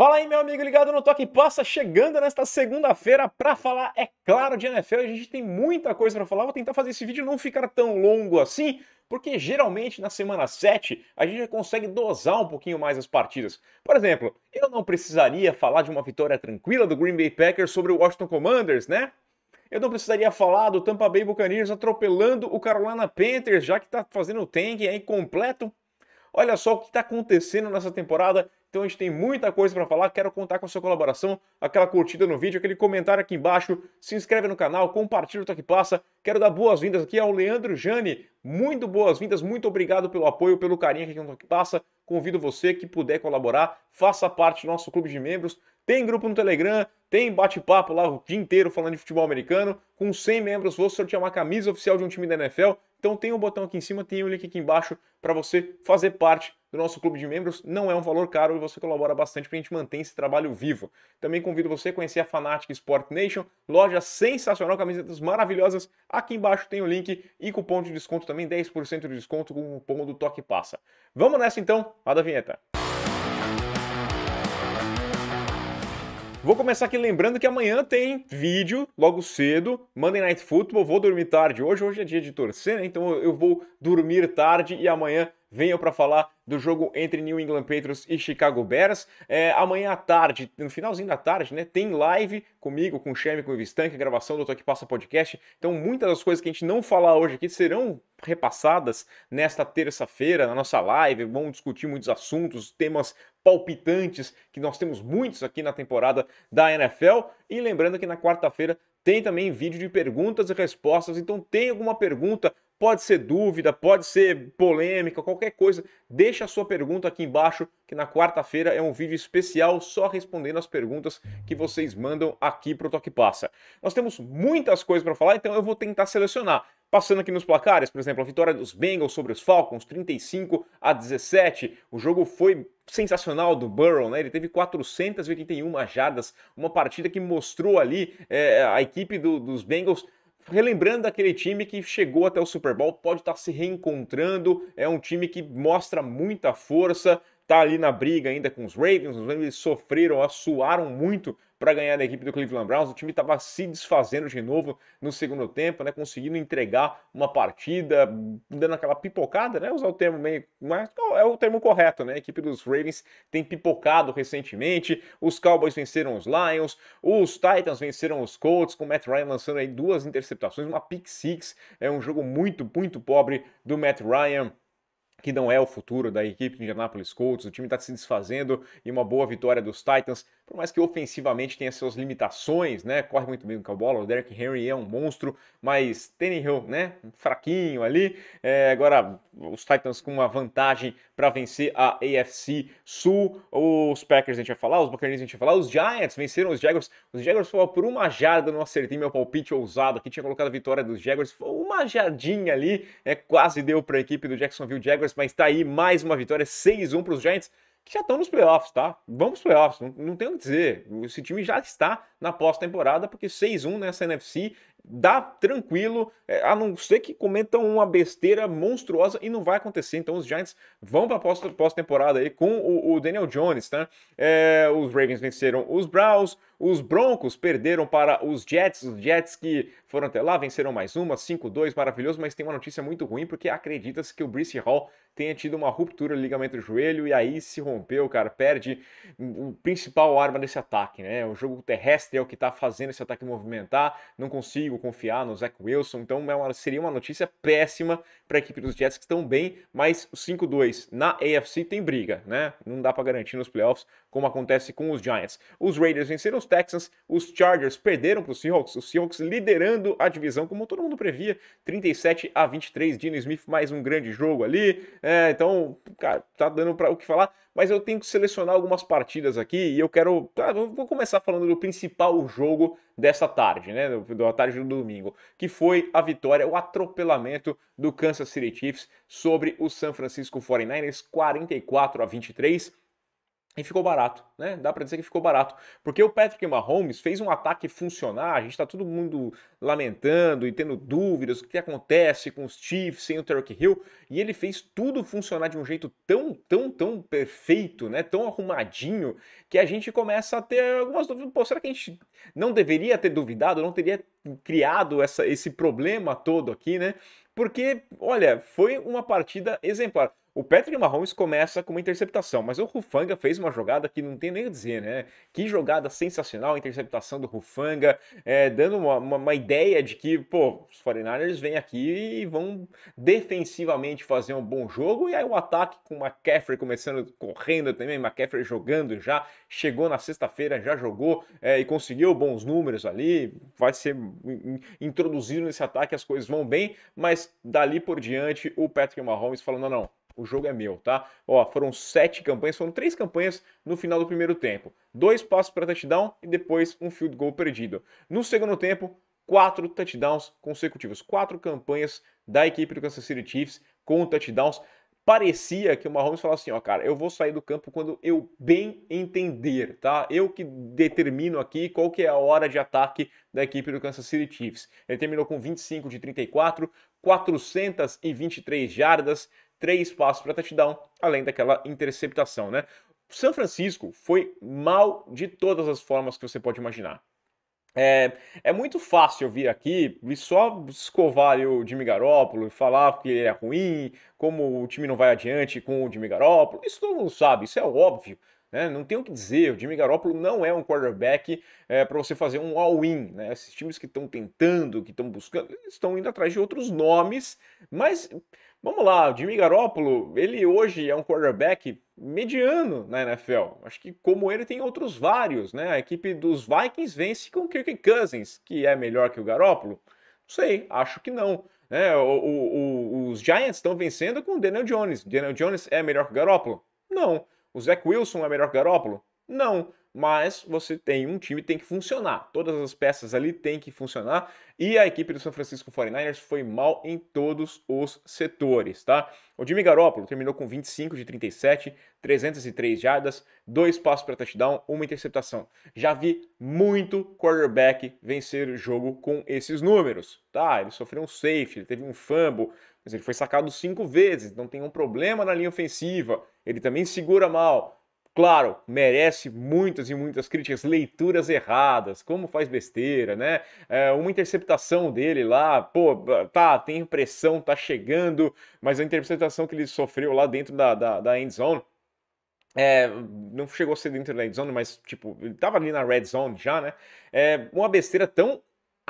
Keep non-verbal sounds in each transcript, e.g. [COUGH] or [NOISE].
Fala aí, meu amigo ligado no Toque Passa, chegando nesta segunda-feira para falar, é claro, de NFL. A gente tem muita coisa para falar. Vou tentar fazer esse vídeo não ficar tão longo assim, porque geralmente na semana 7 a gente consegue dosar um pouquinho mais as partidas. Por exemplo, eu não precisaria falar de uma vitória tranquila do Green Bay Packers sobre o Washington Commanders, né? Eu não precisaria falar do Tampa Bay Buccaneers atropelando o Carolina Panthers, já que está fazendo o tank aí completo. Olha só o que está acontecendo nessa temporada. Então a gente tem muita coisa para falar, quero contar com a sua colaboração, aquela curtida no vídeo, aquele comentário aqui embaixo, se inscreve no canal, compartilha o Toque Passa. Quero dar boas-vindas aqui ao Leandro Jane. Muito boas-vindas, muito obrigado pelo apoio, pelo carinho aqui no Toque Passa. Convido você que puder colaborar, faça parte do nosso clube de membros. Tem grupo no Telegram, tem bate-papo lá o dia inteiro falando de futebol americano. Com 100 membros, vou sortear uma camisa oficial de um time da NFL. Então tem um botão aqui em cima, tem um link aqui embaixo para você fazer parte do nosso clube de membros. Não é um valor caro e você colabora bastante para a gente manter esse trabalho vivo. Também convido você a conhecer a Fanatic Sport Nation, loja sensacional, camisetas maravilhosas. Aqui embaixo tem o link e cupom de desconto também, 10% de desconto com o cupom do Toque Passa. Vamos nessa então, roda a vinheta. Vou começar aqui lembrando que amanhã tem vídeo, logo cedo, Monday Night Football, vou dormir tarde hoje, hoje é dia de torcer, né? Então eu vou dormir tarde e amanhã venham para falar do jogo entre New England Patriots e Chicago Bears. É, amanhã à tarde, no finalzinho da tarde, né, tem live comigo, com o Chemi, com o Vistank, gravação do Toque Passa Podcast. Então, muitas das coisas que a gente não falar hoje aqui serão repassadas nesta terça-feira, na nossa live. Vamos discutir muitos assuntos, temas palpitantes, que nós temos muitos aqui na temporada da NFL. E lembrando que na quarta-feira tem também vídeo de perguntas e respostas. Então, tem alguma pergunta Pode ser dúvida, pode ser polêmica, qualquer coisa. Deixa a sua pergunta aqui embaixo, que na quarta-feira é um vídeo especial só respondendo as perguntas que vocês mandam aqui para o Toque Passa. Nós temos muitas coisas para falar, então eu vou tentar selecionar. Passando aqui nos placares, por exemplo, a vitória dos Bengals sobre os Falcons, 35 a 17. O jogo foi sensacional do Burrow, né? Ele teve 481 jardas, uma partida que mostrou ali é, a equipe do, dos Bengals relembrando daquele time que chegou até o Super Bowl, pode estar se reencontrando, é um time que mostra muita força, tá ali na briga ainda com os Ravens. Os Ravens sofreram, assuaram muito para ganhar da equipe do Cleveland Browns. O time estava se desfazendo de novo no segundo tempo, né? Conseguindo entregar uma partida, dando aquela pipocada, né? Usar o termo meio. Mas é o termo correto, né? A equipe dos Ravens tem pipocado recentemente. Os Cowboys venceram os Lions, os Titans venceram os Colts, com o Matt Ryan lançando aí duas interceptações, uma pick six. É um jogo muito, muito pobre do Matt Ryan que não é o futuro da equipe do Indianapolis Colts. O time está se desfazendo e uma boa vitória dos Titans por mais que ofensivamente tenha suas limitações, né? Corre muito bem com a bola, o Derrick Henry é um monstro, mas Tannehill, né? Fraquinho ali. É, agora os Titans com uma vantagem para vencer a AFC Sul. Os Packers a gente vai falar, os Buccaneers a gente vai falar, os Giants venceram os Jaguars. Os Jaguars foram por uma jarda, não acertei meu palpite ousado aqui, tinha colocado a vitória dos Jaguars, foi uma jardinha ali, é quase deu para a equipe do Jacksonville Jaguars, mas tá aí mais uma vitória, 6-1 para os Giants que já estão nos playoffs, tá? Vamos playoffs, não, não tem o que dizer. Esse time já está na pós-temporada, porque 6-1 nessa né, NFC dá tranquilo, é, a não ser que cometam uma besteira monstruosa e não vai acontecer. Então os Giants vão para a pós-temporada aí com o, o, Daniel Jones, tá? É, os Ravens venceram os Browns, os Broncos perderam para os Jets, os Jets que foram até lá, venceram mais uma, 5-2, maravilhoso, mas tem uma notícia muito ruim porque acredita-se que o Brice Hall tenha tido uma ruptura do ligamento do joelho e aí se rompeu, cara, perde o principal arma desse ataque, né? O jogo terrestre é o que tá fazendo esse ataque movimentar, não consigo confiar no Zach Wilson, então é uma, seria uma notícia péssima para a equipe dos Jets que estão bem, mas 5-2 na AFC tem briga, né? Não dá para garantir nos playoffs como acontece com os Giants. Os Raiders venceram os Texans, os Chargers perderam para os Seahawks, os Seahawks liderando a divisão, como todo mundo previa, 37 a 23. Dino Smith, mais um grande jogo ali. É, então, cara, tá dando para o que falar, mas eu tenho que selecionar algumas partidas aqui e eu quero. Tá, eu vou começar falando do principal jogo dessa tarde, né? Da tarde do domingo, que foi a vitória, o atropelamento do Kansas City Chiefs sobre o San Francisco 49ers, 44 a 23. E ficou barato, né? Dá para dizer que ficou barato. Porque o Patrick Mahomes fez um ataque funcionar, a gente tá todo mundo lamentando e tendo dúvidas, o que acontece com os Chiefs sem o Turk Hill, e ele fez tudo funcionar de um jeito tão, tão, tão perfeito, né? Tão arrumadinho, que a gente começa a ter algumas dúvidas. Pô, será que a gente não deveria ter duvidado, não teria criado essa, esse problema todo aqui, né? Porque, olha, foi uma partida exemplar. O Patrick Mahomes começa com uma interceptação, mas o Rufanga fez uma jogada que não tem nem o dizer, né? Que jogada sensacional, a interceptação do Rufanga, é, dando uma, uma, uma, ideia de que, pô, os 49ers vêm aqui e vão defensivamente fazer um bom jogo, e aí o ataque com o McCaffrey começando correndo também, McCaffrey jogando já, chegou na sexta-feira, já jogou é, e conseguiu bons números ali, vai ser introduzido nesse ataque, as coisas vão bem, mas dali por diante o Patrick Mahomes falando não, não, o jogo é meu, tá? Ó, foram sete campanhas, foram três campanhas no final do primeiro tempo. Dois passos para touchdown e depois um field goal perdido. No segundo tempo, quatro touchdowns consecutivos, quatro campanhas da equipe do Kansas City Chiefs com touchdowns. Parecia que o Mahomes falou assim, ó, cara, eu vou sair do campo quando eu bem entender, tá? Eu que determino aqui qual que é a hora de ataque da equipe do Kansas City Chiefs. Ele terminou com 25 de 34, 423 jardas, três passos para touchdown, além daquela interceptação, né? O Francisco foi mal de todas as formas que você pode imaginar. É, é, muito fácil vir aqui e só escovar o Jimmy Garoppolo e falar que ele é ruim, como o time não vai adiante com o Jimmy Garoppolo. Isso todo mundo sabe, isso é óbvio. Né? Não tem o que dizer, o Jimmy Garoppolo não é um quarterback é, para você fazer um all-in. Né? Esses times que estão tentando, que estão buscando, estão indo atrás de outros nomes, mas Vamos lá, o Jimmy Garoppolo, ele hoje é um quarterback mediano na NFL. Acho que como ele tem outros vários, né? A equipe dos Vikings vence com Kirk Cousins, que é melhor que o Garoppolo. Não sei, acho que não. É, o, o, os Giants estão vencendo com o Daniel Jones. Daniel Jones é melhor que o Garoppolo? Não. O Zach Wilson é melhor que o Garoppolo? Não mas você tem um time tem que funcionar. Todas as peças ali tem que funcionar e a equipe do São Francisco 49ers foi mal em todos os setores, tá? O Jimmy Garoppolo terminou com 25 de 37, 303 jardas, dois passos para touchdown, uma interceptação. Já vi muito quarterback vencer o jogo com esses números, tá? Ele sofreu um safe, ele teve um fumble, mas ele foi sacado cinco vezes, não tem um problema na linha ofensiva. Ele também segura mal claro, merece muitas e muitas críticas, leituras erradas, como faz besteira, né? É, uma interceptação dele lá, pô, tá, tem pressão, tá chegando, mas a interceptação que ele sofreu lá dentro da, da, da end zone. É, não chegou a ser dentro da end zone, mas tipo, ele tava ali na red zone já, né? É uma besteira tão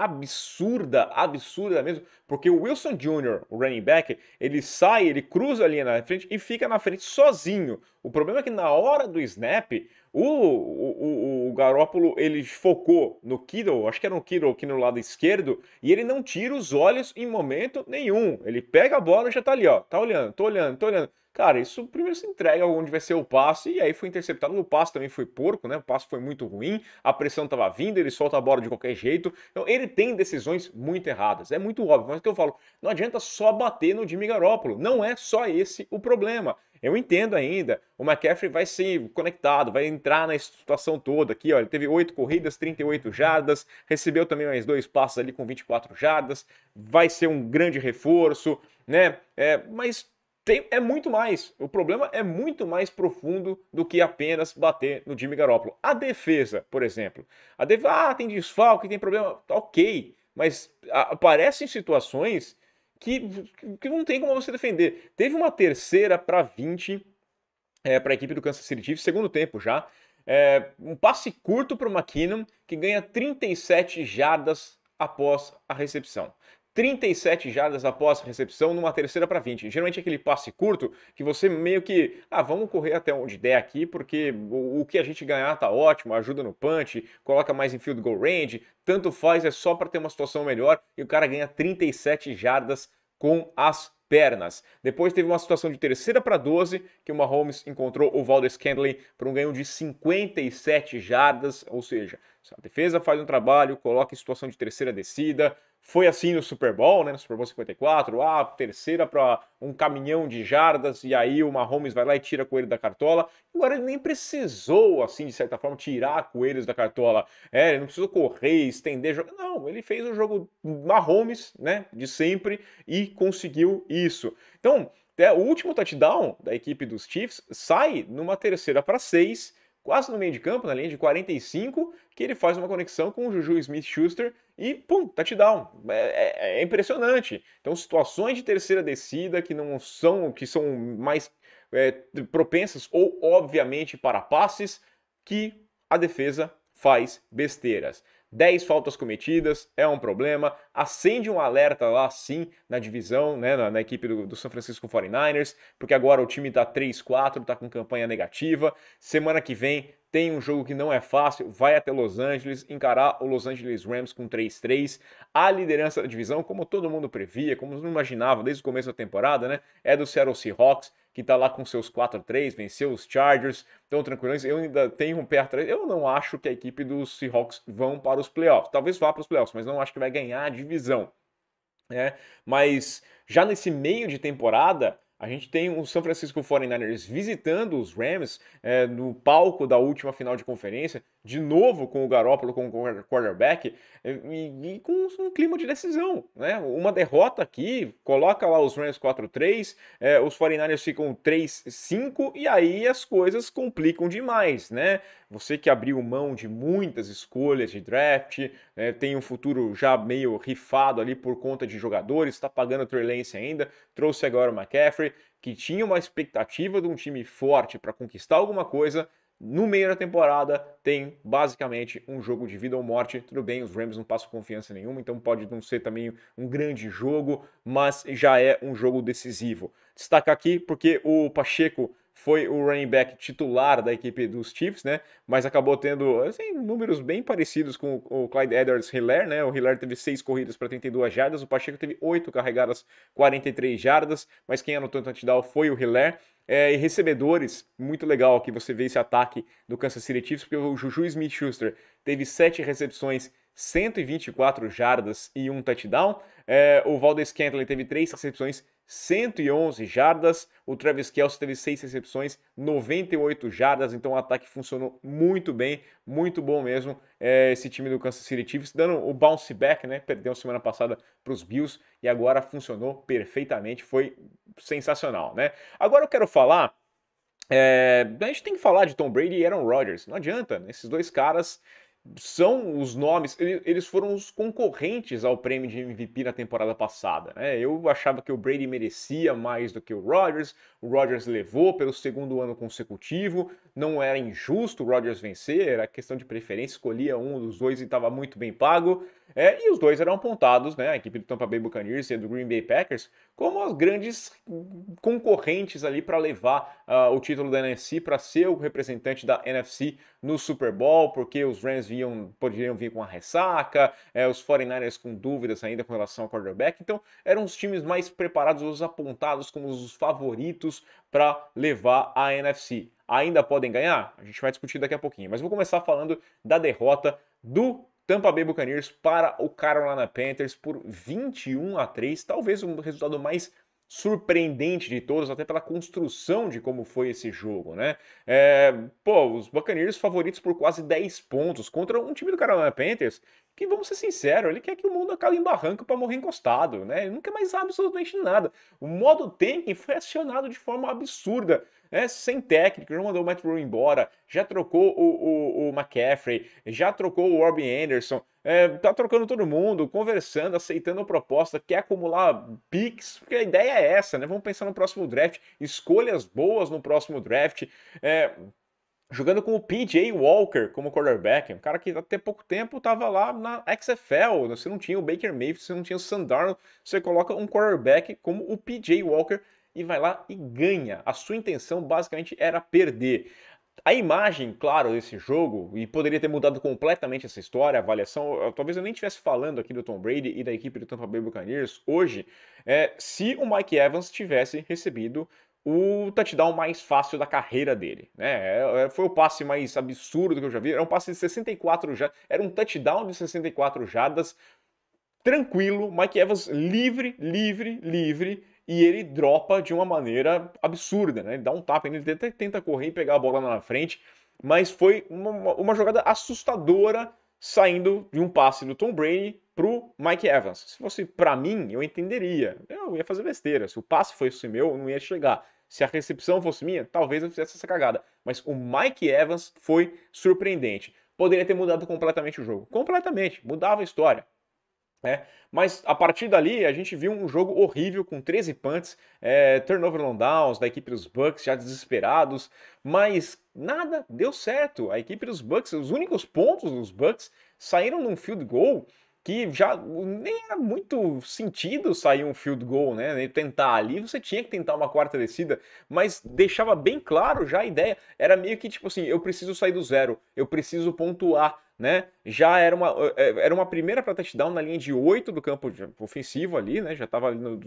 absurda, absurda mesmo, porque o Wilson Jr., o running back, ele sai, ele cruza a linha na frente e fica na frente sozinho. O problema é que na hora do snap, o, o, o, o Garópolo, ele focou no Kittle, acho que era um Kittle aqui no lado esquerdo, e ele não tira os olhos em momento nenhum. Ele pega a bola e já tá ali, ó, tá olhando, tô olhando, tô olhando. Cara, isso primeiro se entrega onde vai ser o passe, e aí foi interceptado. O passe também foi porco, né? O passe foi muito ruim, a pressão estava vindo, ele solta a bola de qualquer jeito. Então, ele tem decisões muito erradas. É muito óbvio, mas é o que eu falo, não adianta só bater no Jimmy Garoppolo. Não é só esse o problema. Eu entendo ainda, o McCaffrey vai ser conectado, vai entrar na situação toda aqui, ó, ele teve 8 corridas, 38 jardas, recebeu também mais dois passos ali com 24 jardas, vai ser um grande reforço, né? É, mas tem, é muito mais. O problema é muito mais profundo do que apenas bater no Jimmy Garoppolo. A defesa, por exemplo. A defesa, ah, tem desfalque, tem problema. Tá ok, mas aparecem situações que, que não tem como você defender. Teve uma terceira para 20 é, para a equipe do Kansas City Chiefs, segundo tempo já. É, um passe curto para o McKinnon, que ganha 37 jardas após a recepção. 37 jardas após a recepção numa terceira para 20. Geralmente é aquele passe curto que você meio que, ah, vamos correr até onde der aqui, porque o, o que a gente ganhar tá ótimo, ajuda no punch, coloca mais em field goal range, tanto faz, é só para ter uma situação melhor e o cara ganha 37 jardas com as pernas. Depois teve uma situação de terceira para 12, que o Mahomes encontrou o Valdez Scandley para um ganho de 57 jardas, ou seja, a defesa faz um trabalho, coloca em situação de terceira descida, foi assim no Super Bowl, né? No Super Bowl 54, a ah, terceira para um caminhão de jardas, e aí o Mahomes vai lá e tira coelho da cartola. Agora ele nem precisou, assim, de certa forma, tirar coelhos da cartola. É, ele não precisou correr, estender jogar. Não, ele fez o jogo Mahomes, né? De sempre, e conseguiu isso. Então, é, o último touchdown da equipe dos Chiefs sai numa terceira para seis quase no meio de campo, na linha de 45, que ele faz uma conexão com o Juju Smith-Schuster e, pum, touchdown. É, é, é impressionante. Então, situações de terceira descida que não são, que são mais é, propensas ou, obviamente, para passes, que a defesa faz besteiras. 10 faltas cometidas é um problema, acende um alerta lá sim na divisão, né, na, na equipe do, do São Francisco 49ers, porque agora o time tá 3-4, está com campanha negativa. Semana que vem tem um jogo que não é fácil, vai até Los Angeles, encarar o Los Angeles Rams com 3-3. A liderança da divisão, como todo mundo previa, como não imaginava desde o começo da temporada, né? É do Seattle Seahawks, que tá lá com seus 4-3, venceu os Chargers, estão tranquilos. Eu ainda tenho um pé atrás. Eu não acho que a equipe dos Seahawks vão para os playoffs. Talvez vá para os playoffs, mas não acho que vai ganhar de divisão. Né? Mas já nesse meio de temporada, a gente tem o San Francisco 49ers visitando os Rams é, no palco da última final de conferência, de novo com o Garópolo como quarterback, e, e, com um clima de decisão. Né? Uma derrota aqui, coloca lá os Rams 4-3, é, os 49ers ficam 3-5, e aí as coisas complicam demais. Né? Você que abriu mão de muitas escolhas de draft, né, tem um futuro já meio rifado ali por conta de jogadores, está pagando o Trey ainda, trouxe agora o McCaffrey, que tinha uma expectativa de um time forte para conquistar alguma coisa, no meio da temporada tem basicamente um jogo de vida ou morte. Tudo bem, os Rams não passam confiança nenhuma, então pode não ser também um grande jogo, mas já é um jogo decisivo. Destaca aqui porque o Pacheco foi o running back titular da equipe dos Chiefs, né? Mas acabou tendo assim, números bem parecidos com o Clyde Edwards Hiller, né? O Hiller teve seis corridas para 32 jardas, o Pacheco teve oito carregadas, 43 jardas, mas quem anotou o touchdown foi o Hiller. É, e recebedores, muito legal que você vê esse ataque do Kansas City Chiefs, porque o Juju Smith-Schuster teve sete recepções, 124 jardas e um touchdown. É, o Valdez Cantley teve três recepções, 111 jardas. O Travis Kelce teve 6 recepções, 98 jardas. Então o ataque funcionou muito bem, muito bom mesmo. É, esse time do Kansas City Chiefs, dando o bounce back, né? Perdeu semana passada para os Bills e agora funcionou perfeitamente. Foi sensacional, né? Agora eu quero falar é, a gente tem que falar de Tom Brady e Aaron Rodgers. Não adianta, né? esses dois caras são os nomes, eles foram os concorrentes ao prêmio de MVP na temporada passada. Né? Eu achava que o Brady merecia mais do que o Rodgers, o Rodgers levou pelo segundo ano consecutivo, não era injusto o Rodgers vencer, era questão de preferência, escolhia um dos dois e estava muito bem pago. É, e os dois eram apontados, né, a equipe do Tampa Bay Buccaneers e a do Green Bay Packers, como as grandes concorrentes ali para levar uh, o título da NFC para ser o representante da NFC no Super Bowl, porque os Rams vinham, poderiam vir com a ressaca, é os 49ers com dúvidas ainda com relação ao quarterback. Então, eram os times mais preparados, os apontados como os favoritos para levar a NFC ainda podem ganhar? A gente vai discutir daqui a pouquinho. Mas vou começar falando da derrota do Tampa Bay Buccaneers para o Carolina Panthers por 21 a 3, talvez um resultado mais surpreendente de todos, até pela construção de como foi esse jogo, né? É, pô, os Buccaneers favoritos por quase 10 pontos contra um time do Carolina Panthers que, vamos ser sinceros, ele quer que o mundo acabe em barranco para morrer encostado, né? Ele nunca é mais sabe absolutamente nada. O modo tanking foi acionado de forma absurda é sem técnico, já mandou o Matt Rule embora, já trocou o, o, o McCaffrey, já trocou o Robbie Anderson, é, tá trocando todo mundo, conversando, aceitando a proposta, quer acumular picks, porque a ideia é essa, né? Vamos pensar no próximo draft, escolhas boas no próximo draft. É, jogando com o PJ Walker como quarterback, um cara que até pouco tempo estava lá na XFL, né? você não tinha o Baker Mayfield, você não tinha o Sandarno, você coloca um quarterback como o PJ Walker e vai lá e ganha. A sua intenção basicamente era perder. A imagem, claro, desse jogo, e poderia ter mudado completamente essa história, a avaliação, eu, talvez eu nem estivesse falando aqui do Tom Brady e da equipe do Tampa Bay Buccaneers hoje, é, se o Mike Evans tivesse recebido o touchdown mais fácil da carreira dele. Né? É, é, foi o passe mais absurdo que eu já vi. Era um passe de 64 jardas, era um touchdown de 64 jardas, tranquilo, Mike Evans livre, livre, livre, e ele dropa de uma maneira absurda, né? Ele dá um tapa, ele tenta, tenta correr e pegar a bola na frente, mas foi uma, uma jogada assustadora saindo de um passe do Tom Brady pro Mike Evans. Se fosse para mim, eu entenderia. Eu ia fazer besteira. Se o passe fosse meu, eu não ia chegar. Se a recepção fosse minha, talvez eu fizesse essa cagada. Mas o Mike Evans foi surpreendente. Poderia ter mudado completamente o jogo. Completamente. Mudava a história. Né? mas a partir dali a gente viu um jogo horrível com 13 punts, é, turnover on downs da equipe dos Bucks já desesperados, mas nada deu certo. A equipe dos Bucks, os únicos pontos dos Bucks saíram num field goal que já nem era muito sentido sair um field goal, né? Tentar ali, você tinha que tentar uma quarta descida, mas deixava bem claro já a ideia. Era meio que tipo assim: eu preciso sair do zero, eu preciso pontuar né? Já era uma, eh, eh, era uma primeira para touchdown na linha de 8 do campo ofensivo ali, né? Já estava ali no,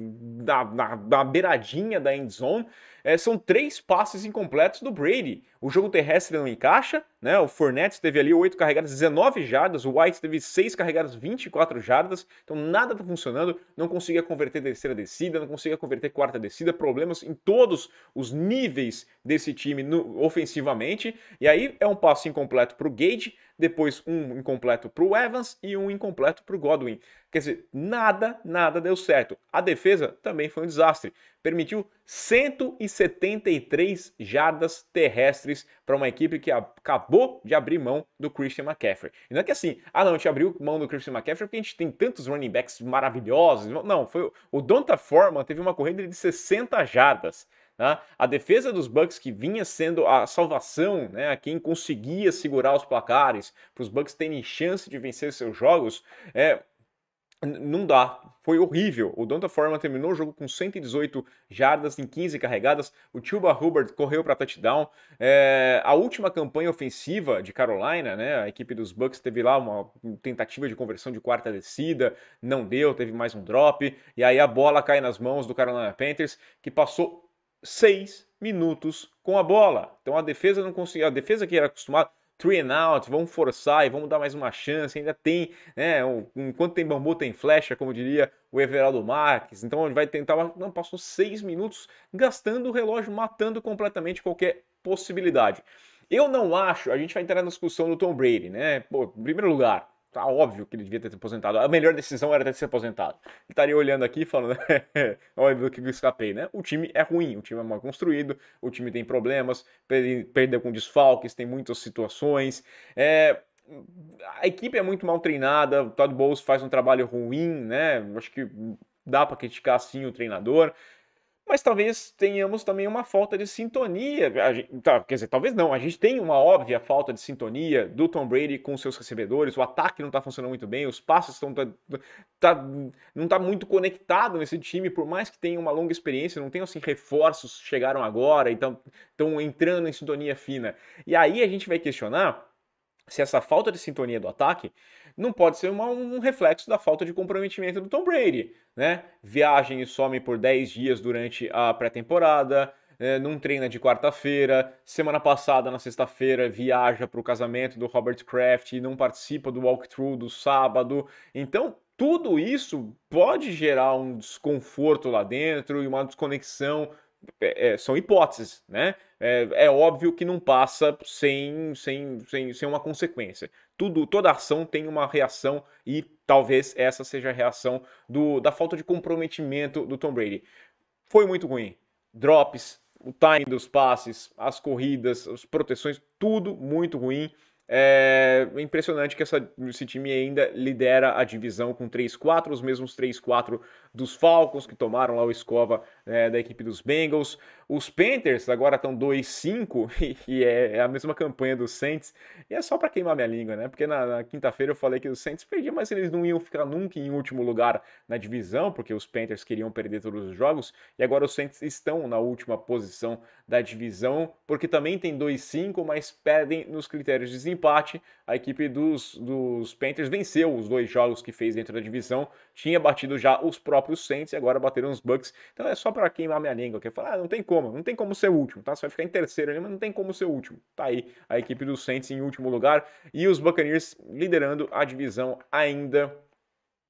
na, na, na, beiradinha da end zone. É, são três passes incompletos do Brady. O jogo terrestre não encaixa, né? O Fournette teve ali 8 carregadas, 19 jardas. O White teve 6 carregadas, 24 jardas. Então nada tá funcionando. Não conseguia converter terceira descida, não conseguia converter quarta descida. Problemas em todos os níveis desse time no, ofensivamente. E aí é um passo incompleto para o Gage, depois um incompleto para o Evans e um incompleto para o Godwin. Quer dizer, nada, nada deu certo. A defesa também foi um desastre. Permitiu 173 jardas terrestres para uma equipe que acabou de abrir mão do Christian McCaffrey. E não é que assim, ah não, a gente abriu mão do Christian McCaffrey porque a gente tem tantos running backs maravilhosos. Não, foi o Donta Forman teve uma corrida de 60 jardas. Né? A defesa dos Bucks que vinha sendo a salvação, né? a quem conseguia segurar os placares, para os Bucks terem chance de vencer seus jogos, é, não dá. Foi horrível. O Donta Forman terminou o jogo com 118 jardas em 15 carregadas. O Tilba Hubbard correu para touchdown. É, a última campanha ofensiva de Carolina, né? A equipe dos Bucks teve lá uma tentativa de conversão de quarta descida, não deu, teve mais um drop. E aí a bola cai nas mãos do Carolina Panthers, que passou seis minutos com a bola. Então a defesa não conseguiu, a defesa que era acostumada three and out, vamos forçar e vamos dar mais uma chance. Ainda tem, né? Um, enquanto tem bambu, tem flecha, como diria o Everaldo Marques. Então ele vai tentar. Não, passou seis minutos gastando o relógio, matando completamente qualquer possibilidade. Eu não acho, a gente vai entrar na discussão do Tom Brady, né? Pô, em primeiro lugar, tá óbvio que ele devia ter se aposentado. A melhor decisão era ter se aposentado. Ele estaria olhando aqui falando, [LAUGHS] olha do que eu escapei, né? O time é ruim, o time é mal construído, o time tem problemas, perdeu com desfalques, tem muitas situações. É, a equipe é muito mal treinada, o Todd Bowles faz um trabalho ruim, né? Acho que dá para criticar sim o treinador mas talvez tenhamos também uma falta de sintonia. Gente, tá, quer dizer, talvez não, a gente tem uma óbvia falta de sintonia do Tom Brady com seus recebedores, o ataque não está funcionando muito bem, os passos estão. Tá, tá, não está muito conectado nesse time, por mais que tenha uma longa experiência, não tem assim reforços chegaram agora e estão entrando em sintonia fina. E aí a gente vai questionar se essa falta de sintonia do ataque não pode ser uma, um reflexo da falta de comprometimento do Tom Brady, né? Viagem e some por 10 dias durante a pré-temporada, é, não treina de quarta-feira, semana passada, na sexta-feira, viaja para o casamento do Robert Kraft e não participa do walkthrough do sábado. Então, tudo isso pode gerar um desconforto lá dentro e uma desconexão é, é, são hipóteses, né? É, é, óbvio que não passa sem, sem, sem, sem uma consequência. Tudo, toda ação tem uma reação e talvez essa seja a reação do, da falta de comprometimento do Tom Brady. Foi muito ruim. Drops, o time dos passes, as corridas, as proteções, tudo muito ruim. É impressionante que essa, esse time ainda lidera a divisão com 3-4, os mesmos 3-4 dos Falcons, que tomaram lá o escova né, da equipe dos Bengals. Os Panthers agora estão 2-5 [LAUGHS] e é, é a mesma campanha dos Saints. E é só para queimar minha língua, né? Porque na, na quinta-feira eu falei que os Saints perdiam, mas eles não iam ficar nunca em último lugar na divisão, porque os Panthers queriam perder todos os jogos. E agora os Saints estão na última posição da divisão, porque também tem 2-5, mas perdem nos critérios de desempate. A equipe dos, dos Panthers venceu os dois jogos que fez dentro da divisão, tinha batido já os próprios Saints e agora bateram os Bucks. Então é só para queimar minha língua, que falar, ah, não tem como, não tem como ser último, tá? Você vai ficar em terceiro ali, mas não tem como ser último. Tá aí a equipe dos Saints em último lugar e os Buccaneers liderando a divisão ainda,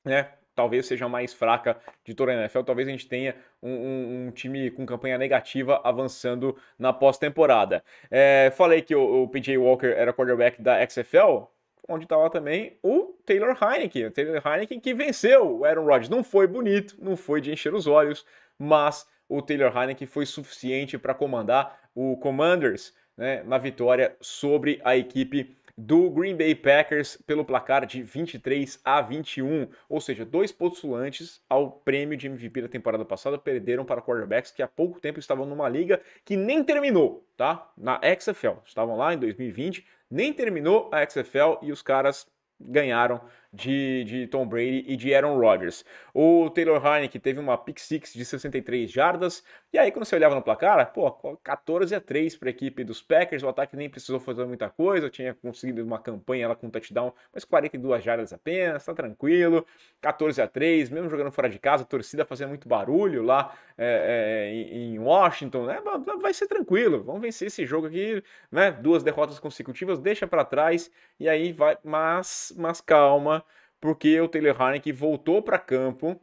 né? talvez seja a mais fraca de toda a NFL. Talvez a gente tenha um, um, um time com campanha negativa avançando na pós-temporada. É, falei que o, o PJ Walker era quarterback da XFL onde estava tá também o Taylor Heineken. O Taylor Heineken que venceu o Aaron Rodgers. Não foi bonito, não foi de encher os olhos, mas o Taylor Heineken foi suficiente para comandar o Commanders né, na vitória sobre a equipe do Green Bay Packers pelo placar de 23 a 21, ou seja, dois postulantes ao prêmio de MVP da temporada passada perderam para quarterbacks que há pouco tempo estavam numa liga que nem terminou, tá? Na XFL, estavam lá em 2020, nem terminou a XFL e os caras ganharam de, de Tom Brady e de Aaron Rodgers. O Taylor Heineken teve uma pick six de 63 jardas, e aí quando você olhava no placar, pô, 14 a 3 para a equipe dos Packers, o ataque nem precisou fazer muita coisa, tinha conseguido uma campanha lá com um touchdown, mas 42 jardas apenas, tá tranquilo, 14 a 3 mesmo jogando fora de casa, a torcida fazendo muito barulho lá é, é, em Washington, né? Vai ser tranquilo, vamos vencer esse jogo aqui, né? Duas derrotas consecutivas, deixa para trás, e aí vai, mas, mas calma, porque o Taylor Harnick voltou para campo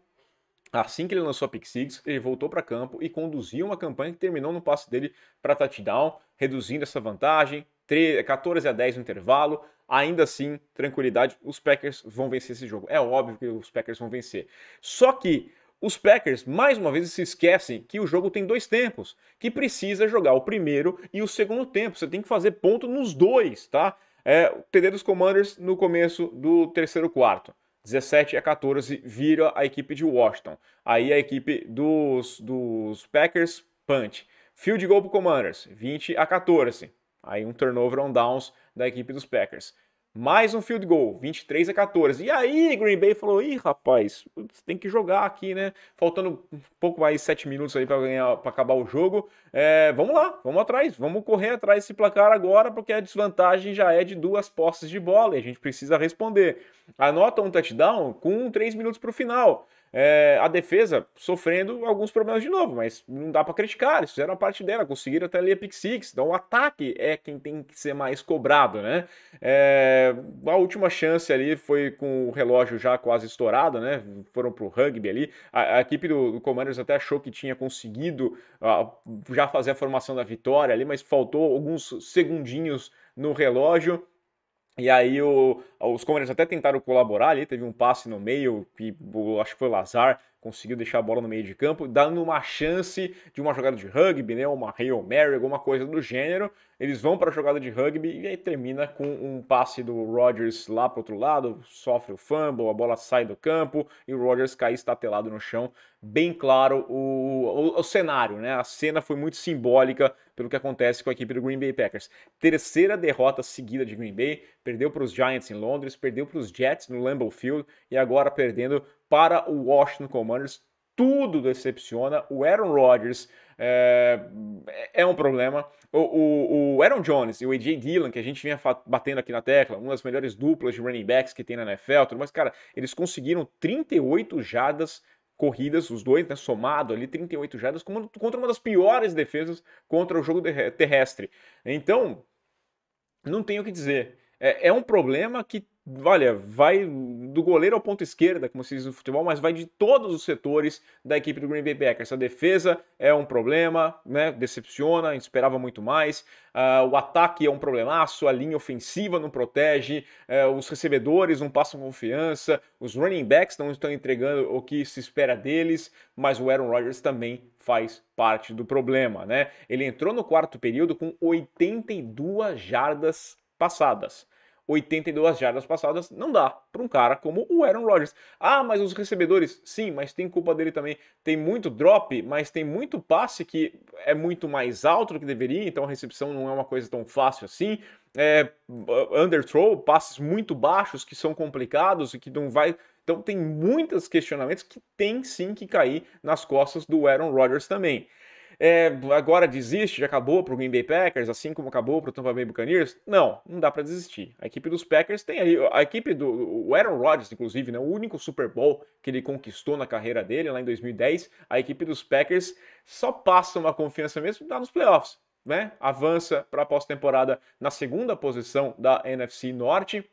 Assim que ele lançou a pick six, ele voltou para campo e conduziu uma campanha que terminou no passe dele para touchdown, reduzindo essa vantagem, 14 a 10 no intervalo. Ainda assim, tranquilidade, os Packers vão vencer esse jogo. É óbvio que os Packers vão vencer. Só que os Packers, mais uma vez, se esquecem que o jogo tem dois tempos, que precisa jogar o primeiro e o segundo tempo. Você tem que fazer ponto nos dois, tá? é, o TD dos Commanders no começo do terceiro quarto. 17 a 14 vira a equipe de Washington. Aí a equipe dos, dos Packers, punch. Field goal para Commanders, 20 a 14. Aí um turnover on downs da equipe dos Packers mais um field goal, 23 a 14. E aí, Green Bay falou: ih, rapaz, tem que jogar aqui, né? Faltando um pouco mais 7 minutos aí para acabar o jogo. É, vamos lá, vamos atrás, vamos correr atrás desse placar agora, porque a desvantagem já é de duas posses de bola e a gente precisa responder. Anota um touchdown com 3 minutos para o final é, a defesa sofrendo alguns problemas de novo, mas não dá para criticar, eles fizeram a parte dela, conseguiram até ali a pick six, então o ataque é quem tem que ser mais cobrado, né? É, a última chance ali foi com o relógio já quase estourado, né? Foram pro rugby ali, a, a equipe do, do, Commanders até achou que tinha conseguido a, já fazer a formação da vitória ali, mas faltou alguns segundinhos no relógio, e aí o, os Commanders até tentaram colaborar ali, teve um passe no meio que acho que foi o Lazar conseguiu deixar a bola no meio de campo, dando uma chance de uma jogada de rugby, né, uma Hail Mary, alguma coisa do gênero. Eles vão para a jogada de rugby e aí termina com um passe do Rodgers lá para outro lado, sofre o fumble, a bola sai do campo e o Rodgers cai estatelado no chão. Bem claro o, o, o cenário, né? A cena foi muito simbólica pelo que acontece com a equipe do Green Bay Packers. Terceira derrota seguida de Green Bay, perdeu para os Giants em Londres, perdeu para os Jets no Lambeau Field e agora perdendo para o Washington Commanders. Tudo decepciona. O Aaron Rodgers eh, é, é um problema. O, o, o, Aaron Jones e o A.J. Dillon, que a gente vinha batendo aqui na tecla, uma das melhores duplas de running backs que tem na NFL, tudo mais, cara, eles conseguiram 38 jadas corridas, os dois, né, somado ali, 38 jadas, contra uma das piores defesas contra o jogo terrestre. Então, não tenho o que dizer. É, é um problema que olha, vai do goleiro ao ponto esquerda, como se diz no futebol, mas vai de todos os setores da equipe do Green Bay Packers. A defesa é um problema, né? Decepciona, esperava muito mais. Uh, o ataque é um problemaço, a linha ofensiva não protege, uh, os recebedores não passam confiança, os running backs não estão entregando o que se espera deles, mas o Aaron Rodgers também faz parte do problema, né? Ele entrou no quarto período com 82 jardas passadas. 82 jardas passadas não dá para um cara como o Aaron Rodgers. Ah, mas os recebedores, sim, mas tem culpa dele também. Tem muito drop, mas tem muito passe que é muito mais alto do que deveria, então a recepção não é uma coisa tão fácil assim. É, underthrow, passes muito baixos que são complicados e que não vai então tem muitos questionamentos que tem sim que cair nas costas do Aaron Rodgers também é, agora desiste, já acabou para o Green Bay Packers, assim como acabou para o Tampa Bay Buccaneers? Não, não dá para desistir. A equipe dos Packers tem aí, a equipe do o Aaron Rodgers, inclusive, né, o único Super Bowl que ele conquistou na carreira dele lá em 2010, a equipe dos Packers só passa uma confiança mesmo lá tá nos playoffs. Né? Avança para a pós-temporada na segunda posição da NFC Norte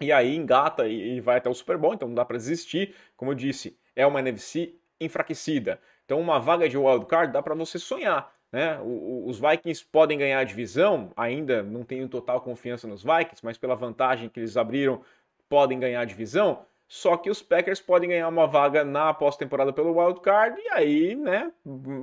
e aí engata e, vai até o Super Bowl, então não dá para desistir. Como eu disse, é uma NFC enfraquecida. Então, uma vaga de wildcard dá para você sonhar. Né? os Vikings podem ganhar a divisão, ainda não tenho total confiança nos Vikings, mas pela vantagem que eles abriram, podem ganhar a divisão. Só que os Packers podem ganhar uma vaga na pós-temporada pelo wild card e aí, né,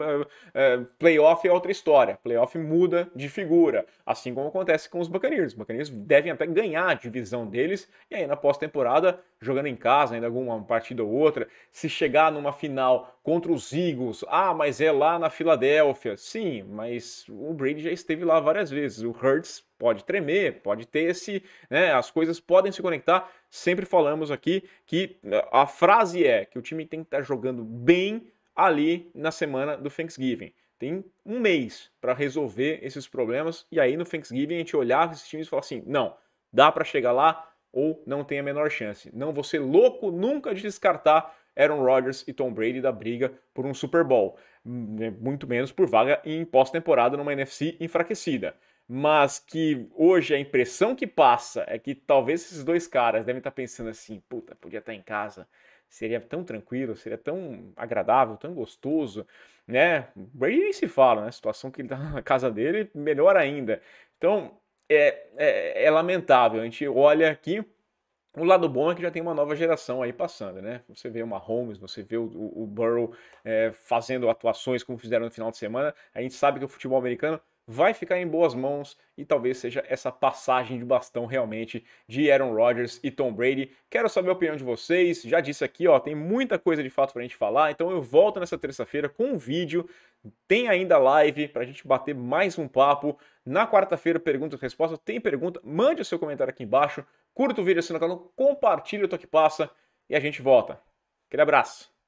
é, é, playoff é outra história. Playoff muda de figura, assim como acontece com os Buccaneers. Os Buccaneers devem até ganhar a divisão deles e aí na pós-temporada, jogando em casa, ainda alguma partida ou outra, se chegar numa final contra os Eagles, ah, mas é lá na Filadélfia. Sim, mas o Brady já esteve lá várias vezes. O Hurts pode tremer, pode ter esse, né, as coisas podem se conectar. Sempre falamos aqui que eh, a frase é que o time tem que estar tá jogando bem ali na semana do Thanksgiving. Tem um mês para resolver esses problemas e aí no Thanksgiving a gente olhar esses times e falar assim: não, dá para chegar lá ou não tem a menor chance. Não você louco nunca de descartar Aaron Rodgers e Tom Brady da briga por um Super Bowl, hum, né, muito menos por vaga em pós-temporada numa NFC enfraquecida mas que hoje a impressão que passa é que talvez esses dois caras devem estar tá pensando assim: puta, podia estar tá em casa, seria tão tranquilo, seria tão agradável, tão gostoso, né? Brady nem se fala, né? A situação que ele tá [LAUGHS] na casa dele, melhor ainda. Então, é, é, é lamentável. A gente olha aqui o lado bom é que já tem uma nova geração aí passando, né? Você vê uma Holmes, você vê o, o, o Burrow é, fazendo atuações como fizeram no final de semana. A gente sabe que o futebol americano vai ficar em boas mãos e talvez seja essa passagem de bastão realmente de Aaron Rodgers e Tom Brady. Quero saber a opinião de vocês. Já disse aqui, ó, tem muita coisa de fato pra gente falar, então eu volto nessa terça-feira com um vídeo. Tem ainda live pra gente bater mais um papo. Na quarta-feira, pergunta e resposta. Tem pergunta? Mande o seu comentário aqui embaixo. Curta o vídeo, assina o canal, compartilha o toque passa e a gente volta. Aquele abraço.